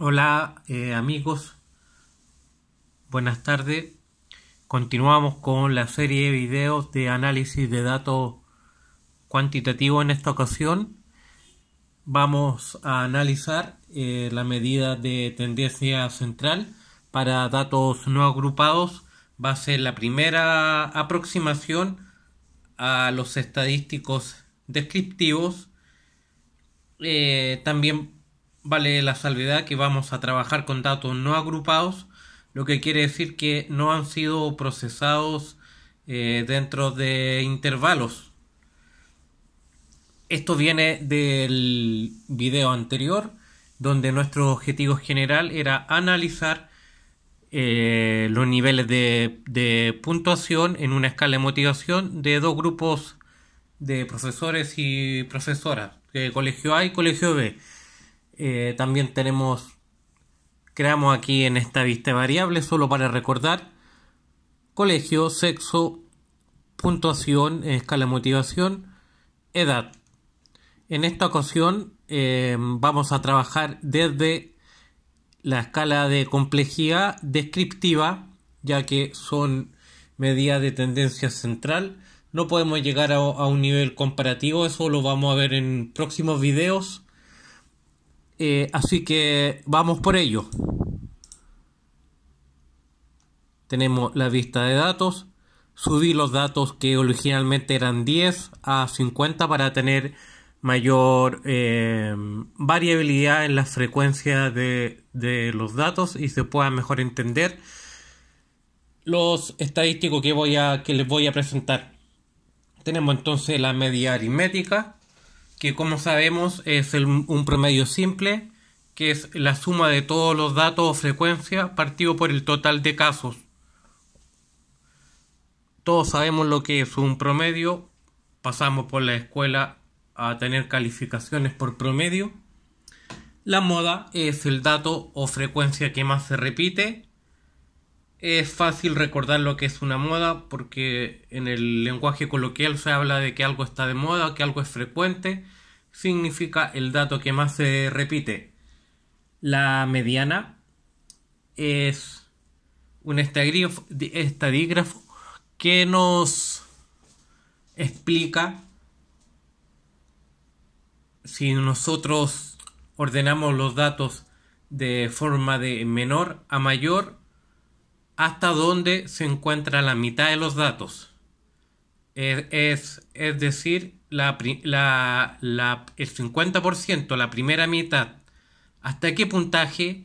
Hola eh, amigos, buenas tardes. Continuamos con la serie de videos de análisis de datos cuantitativos en esta ocasión. Vamos a analizar eh, la medida de tendencia central para datos no agrupados. Va a ser la primera aproximación a los estadísticos descriptivos. Eh, también Vale la salvedad que vamos a trabajar con datos no agrupados, lo que quiere decir que no han sido procesados eh, dentro de intervalos. Esto viene del video anterior, donde nuestro objetivo general era analizar eh, los niveles de, de, puntuación en una escala de motivación de dos grupos de profesores y profesoras, colegio A y colegio B. Eh, también tenemos, creamos aquí en esta vista variable, variables, solo para recordar, colegio, sexo, puntuación, escala de motivación, edad. En esta ocasión eh, vamos a trabajar desde la escala de complejidad descriptiva, ya que son medidas de tendencia central. No podemos llegar a, a un nivel comparativo, eso lo vamos a ver en próximos videos eh, así que vamos por ello. Tenemos la vista de datos. Subí los datos que originalmente eran 10 a 50 para tener mayor eh, variabilidad en la frecuencia de, de los datos y se pueda mejor entender los estadísticos que, voy a, que les voy a presentar. Tenemos entonces la media aritmética, que como sabemos es un promedio simple, que es la suma de todos los datos o frecuencias partido por el total de casos. Todos sabemos lo que es un promedio, pasamos por la escuela a tener calificaciones por promedio. La moda es el dato o frecuencia que más se repite es fácil recordar lo que es una moda porque en el lenguaje coloquial se habla de que algo está de moda, que algo es frecuente, significa el dato que más se repite. La mediana es un estadígrafo que nos explica si nosotros ordenamos los datos de forma de menor a mayor hasta dónde se encuentra la mitad de los datos. Es, es, decir, la, el 50%, la primera mitad. ¿Hasta qué puntaje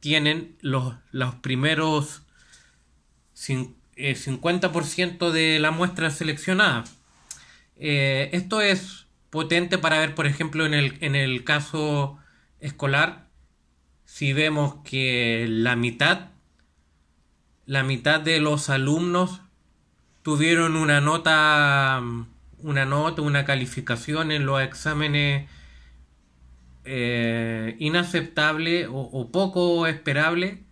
tienen los, los primeros 50% eh, de la muestra seleccionada? Eh, esto es potente para ver, por ejemplo, en el, en el caso escolar, si vemos que la mitad la mitad de los alumnos tuvieron una nota, una nota, una calificación en los exámenes eh, inaceptable o, poco esperable,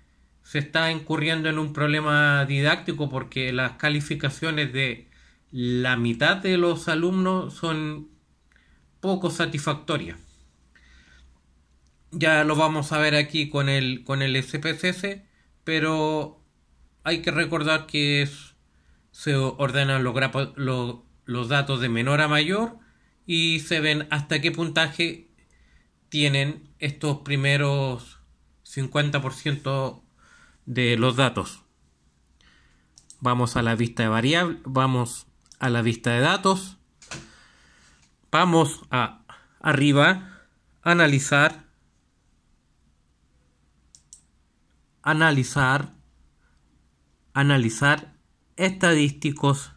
se está incurriendo en un problema didáctico porque las calificaciones de la mitad de los alumnos son poco satisfactorias. Ya lo vamos a ver aquí con el, con el SPSS, pero hay que recordar que se ordenan los, datos de menor a mayor y se ven hasta qué puntaje tienen estos primeros 50% de los datos. Vamos a la vista de variable, vamos a la vista de datos. Vamos a arriba, analizar, analizar analizar estadísticos,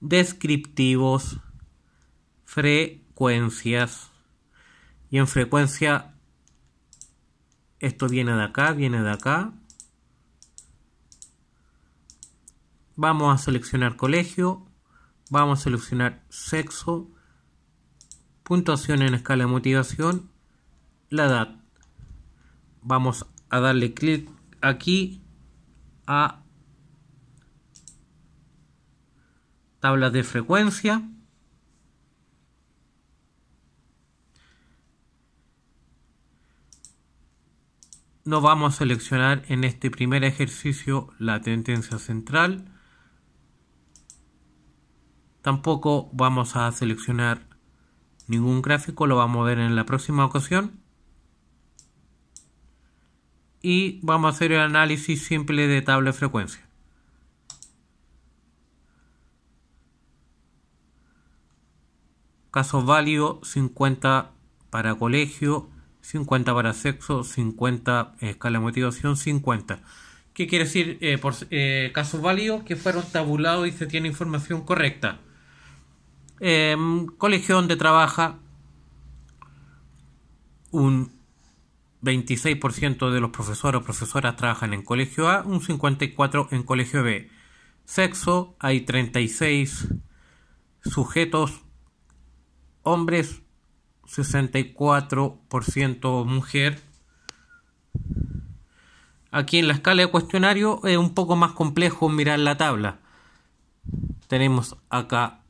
descriptivos, frecuencias. Y en frecuencia, esto viene de acá, viene de acá. Vamos a seleccionar colegio, vamos a seleccionar sexo, puntuación en escala de motivación, la edad. Vamos a darle clic aquí a tablas de frecuencia. No vamos a seleccionar en este primer ejercicio la tendencia central. Tampoco vamos a seleccionar ningún gráfico, lo vamos a ver en la próxima ocasión. Y vamos a hacer el análisis simple de tabla de frecuencia. Casos válidos, 50 para colegio, 50 para sexo, 50 eh, escala de motivación, 50. ¿Qué quiere decir eh, por eh, casos válidos? Que fueron tabulados y se tiene información correcta. Em, colegio donde trabaja un 26% de los profesores o profesoras trabajan en colegio A, un 54% en colegio B. Sexo, hay 36 sujetos hombres 64% mujer. Aquí en la escala de cuestionario es un poco más complejo mirar la tabla. Tenemos acá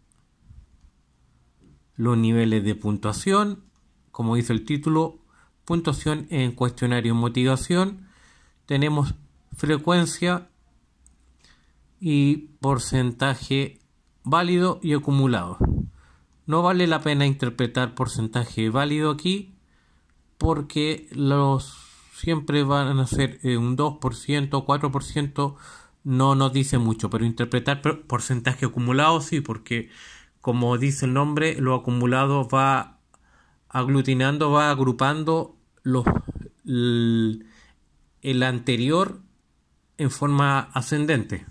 los niveles de puntuación, como dice el título, puntuación en cuestionario motivación. Tenemos frecuencia y porcentaje válido y acumulado. No vale la pena interpretar porcentaje válido aquí porque los siempre van a ser eh, un 2%, 4%, no nos dice mucho, pero interpretar porcentaje acumulado sí, porque como dice el nombre, lo acumulado va aglutinando, va agrupando los, el anterior en forma ascendente.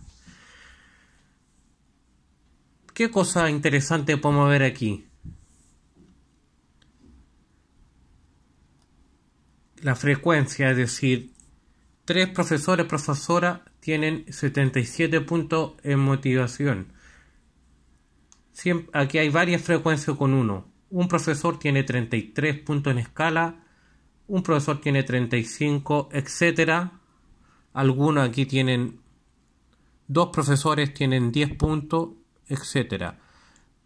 ¿Qué cosa interesante podemos ver aquí? La frecuencia, es decir, tres profesores, profesora tienen 77 puntos en motivación. aquí hay varias frecuencias con uno. Un profesor tiene 33 puntos en escala, un profesor tiene 35, etcétera. Algunos aquí tienen dos profesores tienen 10 puntos etc.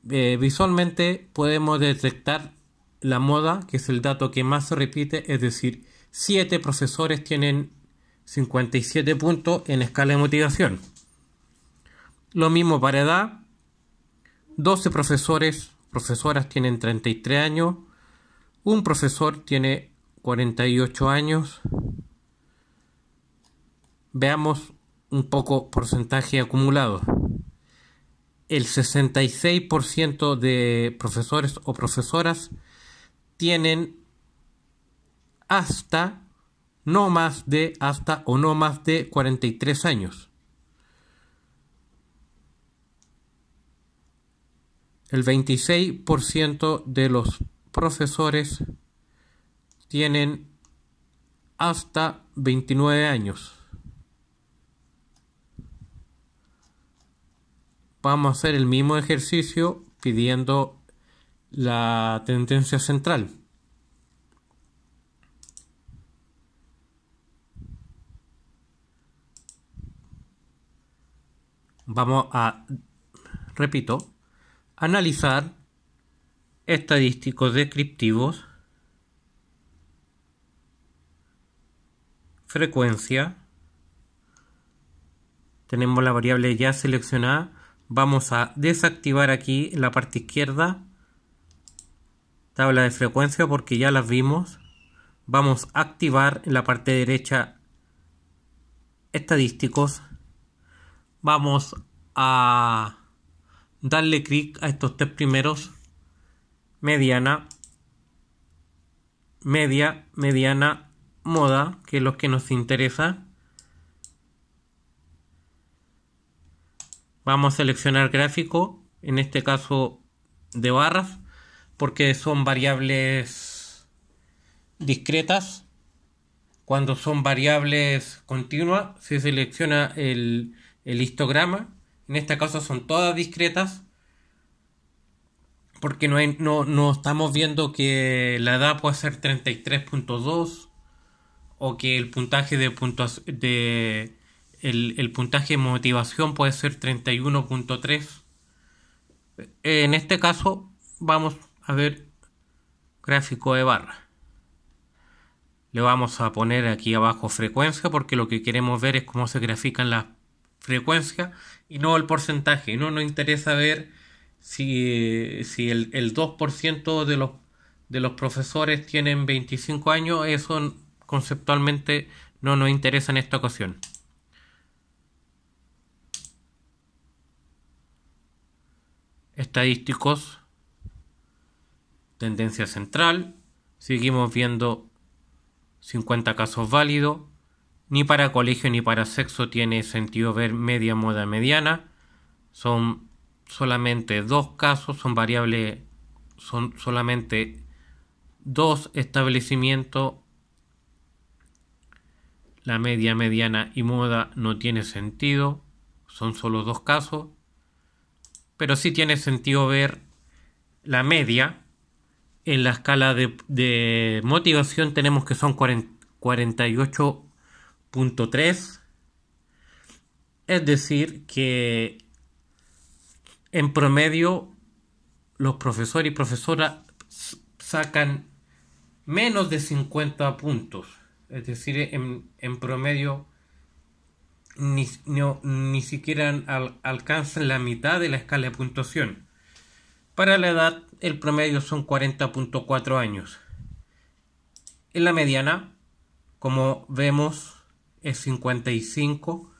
Eh, visualmente podemos detectar la moda, que es el dato que más se repite, es decir, 7 profesores tienen 57 puntos en escala de motivación. Lo mismo para edad, 12 profesores, profesoras tienen 33 años, un profesor tiene 48 años. Veamos un poco porcentaje acumulado el 66% de profesores o profesoras tienen hasta no más de hasta o no más de 43 años. El 26% de los profesores tienen hasta 29 años. vamos a hacer el mismo ejercicio pidiendo la tendencia central. Vamos a, repito, analizar estadísticos descriptivos, frecuencia, tenemos la variable ya seleccionada vamos a desactivar aquí en la parte izquierda tabla de frecuencia porque ya las vimos vamos a activar en la parte derecha estadísticos vamos a darle clic a estos tres primeros mediana media mediana moda que es lo que nos interesa Vamos a seleccionar gráfico, en este caso de barras, porque son variables discretas. Cuando son variables continuas, se selecciona el, histograma. En este caso son todas discretas, porque no, no, no, estamos viendo que la edad puede ser 33.2 o que el puntaje de, puntos de el, puntaje de motivación puede ser 31.3. En este caso vamos a ver gráfico de barra. Le vamos a poner aquí abajo frecuencia porque lo que queremos ver es cómo se grafican las frecuencias y no el porcentaje. No nos interesa ver si, el, 2% de los, de los profesores tienen 25 años. Eso conceptualmente no nos interesa en esta ocasión. estadísticos, tendencia central, seguimos viendo 50 casos válidos, ni para colegio ni para sexo tiene sentido ver media moda mediana, son solamente dos casos, son variables, son solamente dos establecimientos, la media mediana y moda no tiene sentido, son solo dos casos, pero sí tiene sentido ver la media. En la escala de, motivación tenemos que son 48.3. Es decir, que en promedio los profesores y profesoras sacan menos de 50 puntos. Es decir, en promedio ni, siquiera alcanzan la mitad de la escala de puntuación. Para la edad, el promedio son 40.4 años. En la mediana, como vemos, es 55.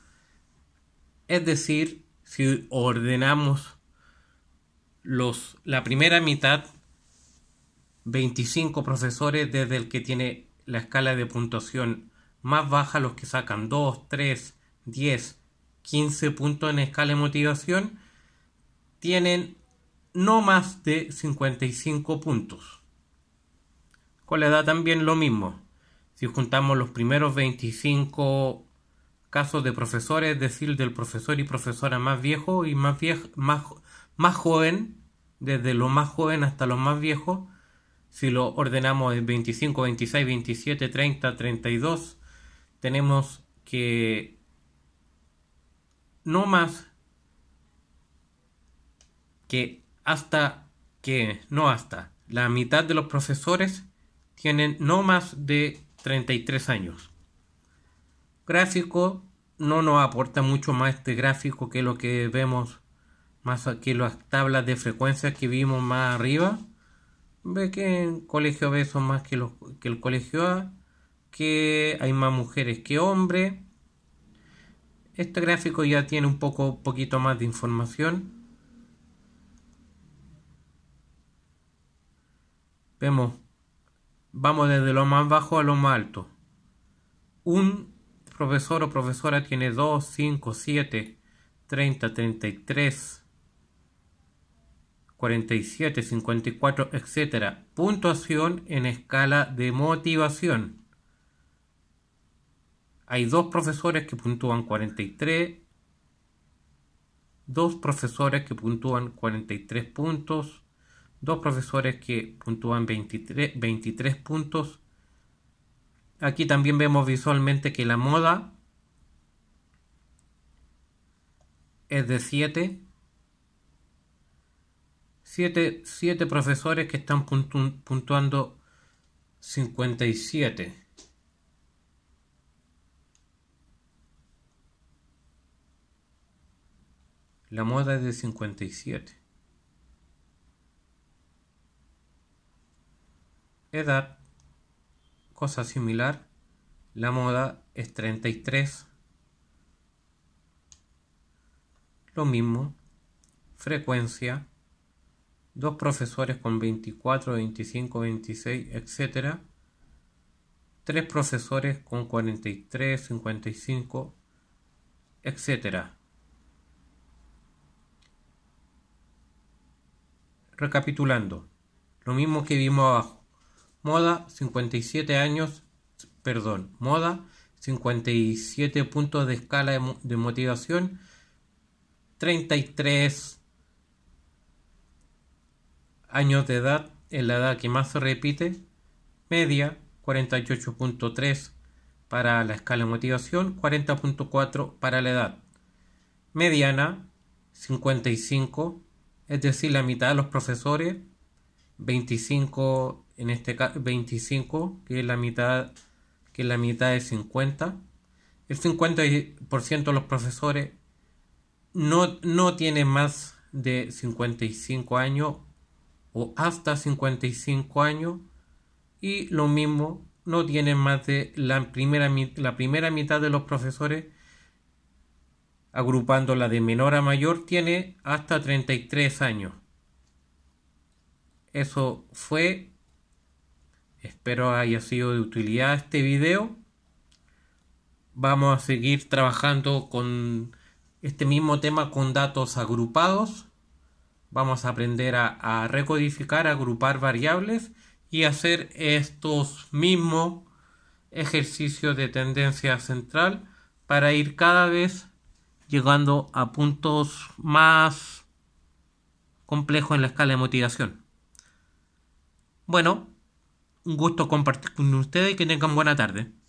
Es decir, si ordenamos los, la primera mitad, 25 profesores desde el que tiene la escala de puntuación más baja, los que sacan 2, 3, 10, 15 puntos en escala de motivación tienen no más de 55 puntos. Con la edad también lo mismo. Si juntamos los primeros 25 casos de profesores, es decir, del profesor y profesora más viejo y más, viejo, más, más joven, desde lo más joven hasta lo más viejo, si lo ordenamos en 25, 26, 27, 30, 32, tenemos que no más que hasta que, no hasta, la mitad de los profesores tienen no más de 33 años. Gráfico no nos aporta mucho más este gráfico que lo que vemos más aquí las tablas de frecuencia que vimos más arriba. Ve que en colegio B son más que, los, que el colegio A, que hay más mujeres que hombres este gráfico ya tiene un poco, poquito más de información. Vemos, vamos desde lo más bajo a lo más alto. Un profesor o profesora tiene 2, 5, 7, 30, 33, 47, 54, etc. Puntuación en escala de motivación hay dos profesores que puntúan 43, dos profesores que puntúan 43 puntos, dos profesores que puntúan 23, 23 puntos. Aquí también vemos visualmente que la moda es de 7. 7, profesores que están puntuando 57. La moda es de 57. Edad, cosa similar, la moda es 33. Lo mismo, frecuencia, dos profesores con 24, 25, 26, etc. Tres profesores con 43, 55, etc. Recapitulando, lo mismo que vimos abajo. Moda 57 años, perdón, moda 57 puntos de escala de, motivación, 33 años de edad es la edad que más se repite, media 48.3 para la escala de motivación, 40.4 para la edad, mediana 55 es decir, la mitad de los profesores, 25 en este caso 25, que es la mitad que la mitad de 50. El 50% de los profesores no, no tienen más de 55 años o hasta 55 años y lo mismo no tienen más de la primera, la primera mitad de los profesores agrupándola de menor a mayor, tiene hasta 33 años. Eso fue. Espero haya sido de utilidad este video. Vamos a seguir trabajando con este mismo tema con datos agrupados. Vamos a aprender a, recodificar, agrupar variables y hacer estos mismos ejercicios de tendencia central para ir cada vez llegando a puntos más complejos en la escala de motivación. Bueno, un gusto compartir con ustedes y que tengan buena tarde.